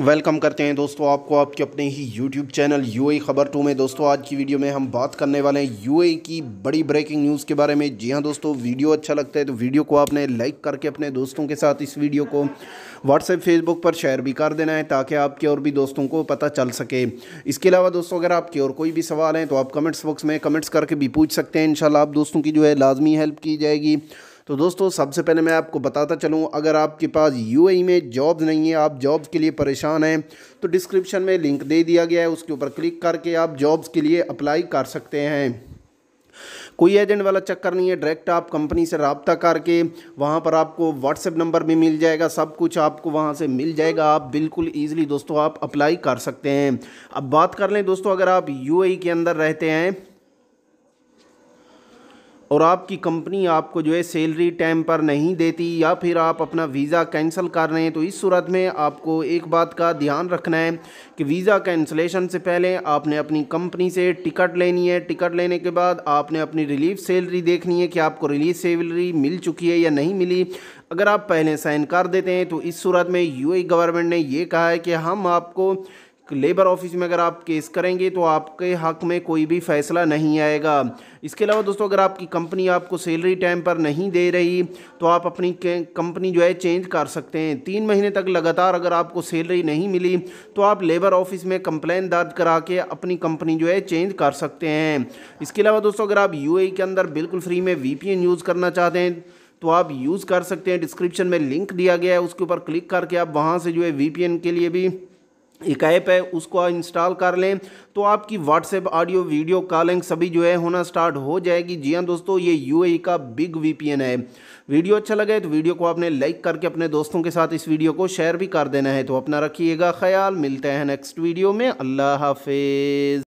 welcome करते हैं दोस्तों आपको आपके अपने ही यूट्यूब चैनल ए e खबर टू में दोस्तों आज की वीडियो में हम बात करने वाले हैं ए e की बड़ी ब्रेकिंग न्यूज़ के बारे में जी हां दोस्तों वीडियो अच्छा लगता है तो वीडियो को आपने लाइक करके अपने दोस्तों के साथ इस वीडियो को व्हाट्सएप फेसबुक पर शेयर भी कर देना है ताकि आपके और भी दोस्तों को पता चल सके इसके अलावा दोस्तों अगर आपके और कोई भी सवाल हैं तो आप कमेंट्स बॉक्स में कमेंट्स करके भी पूछ सकते हैं इन आप दोस्तों की जो है लाजमी हेल्प की जाएगी तो दोस्तों सबसे पहले मैं आपको बताता चलूँ अगर आपके पास यू में जॉब नहीं है आप जॉब्स के लिए परेशान हैं तो डिस्क्रिप्शन में लिंक दे दिया गया है उसके ऊपर क्लिक करके आप जॉब्स के लिए अप्लाई कर सकते हैं कोई एजेंट वाला चक्कर नहीं है डायरेक्ट आप कंपनी से रबता करके वहाँ पर आपको व्हाट्सएप नंबर भी मिल जाएगा सब कुछ आपको वहाँ से मिल जाएगा आप बिल्कुल ईजिली दोस्तों आप अप्लाई कर सकते हैं अब बात कर लें दोस्तों अगर आप यूएई के अंदर रहते हैं और आपकी कंपनी आपको जो है सैलरी टाइम पर नहीं देती या फिर आप अपना वीज़ा कैंसिल कर रहे हैं तो इस सूरत में आपको एक बात का ध्यान रखना है कि वीज़ा कैंसलेशन से पहले आपने अपनी कंपनी से टिकट लेनी है टिकट लेने के बाद आपने अपनी रिलीफ सैलरी देखनी है कि आपको रिलीफ सैलरी मिल चुकी है या नहीं मिली अगर आप पहले साइन कर देते हैं तो इस सूरत में यू गवर्नमेंट ने यह कहा है कि हम आपको लेबर ऑफिस में अगर आप केस करेंगे तो आपके हक में कोई भी फैसला नहीं आएगा इसके अलावा दोस्तों अगर आपकी कंपनी आपको सैलरी टाइम पर नहीं दे रही तो आप अपनी कंपनी जो है चेंज कर सकते हैं तीन महीने तक लगातार अगर आपको सैलरी नहीं मिली तो आप लेबर ऑफिस में कंप्लेन दर्ज करा के अपनी कंपनी जो है चेंज कर सकते हैं इसके अलावा दोस्तों अगर आप यू e के अंदर बिल्कुल फ्री में वी यूज़ करना चाहते हैं तो आप यूज़ कर सकते हैं डिस्क्रिप्शन में लिंक दिया गया है उसके ऊपर क्लिक करके आप वहाँ से जो है वी के लिए भी एक ऐप है उसको इंस्टॉल कर लें तो आपकी व्हाट्सएप ऑडियो वीडियो कॉलिंग सभी जो है होना स्टार्ट हो जाएगी जी हाँ दोस्तों ये यूएई e का बिग वीपीएन है वीडियो अच्छा लगे तो वीडियो को आपने लाइक करके अपने दोस्तों के साथ इस वीडियो को शेयर भी कर देना है तो अपना रखिएगा ख्याल मिलते हैं नेक्स्ट वीडियो में अल्लाह हाफिज़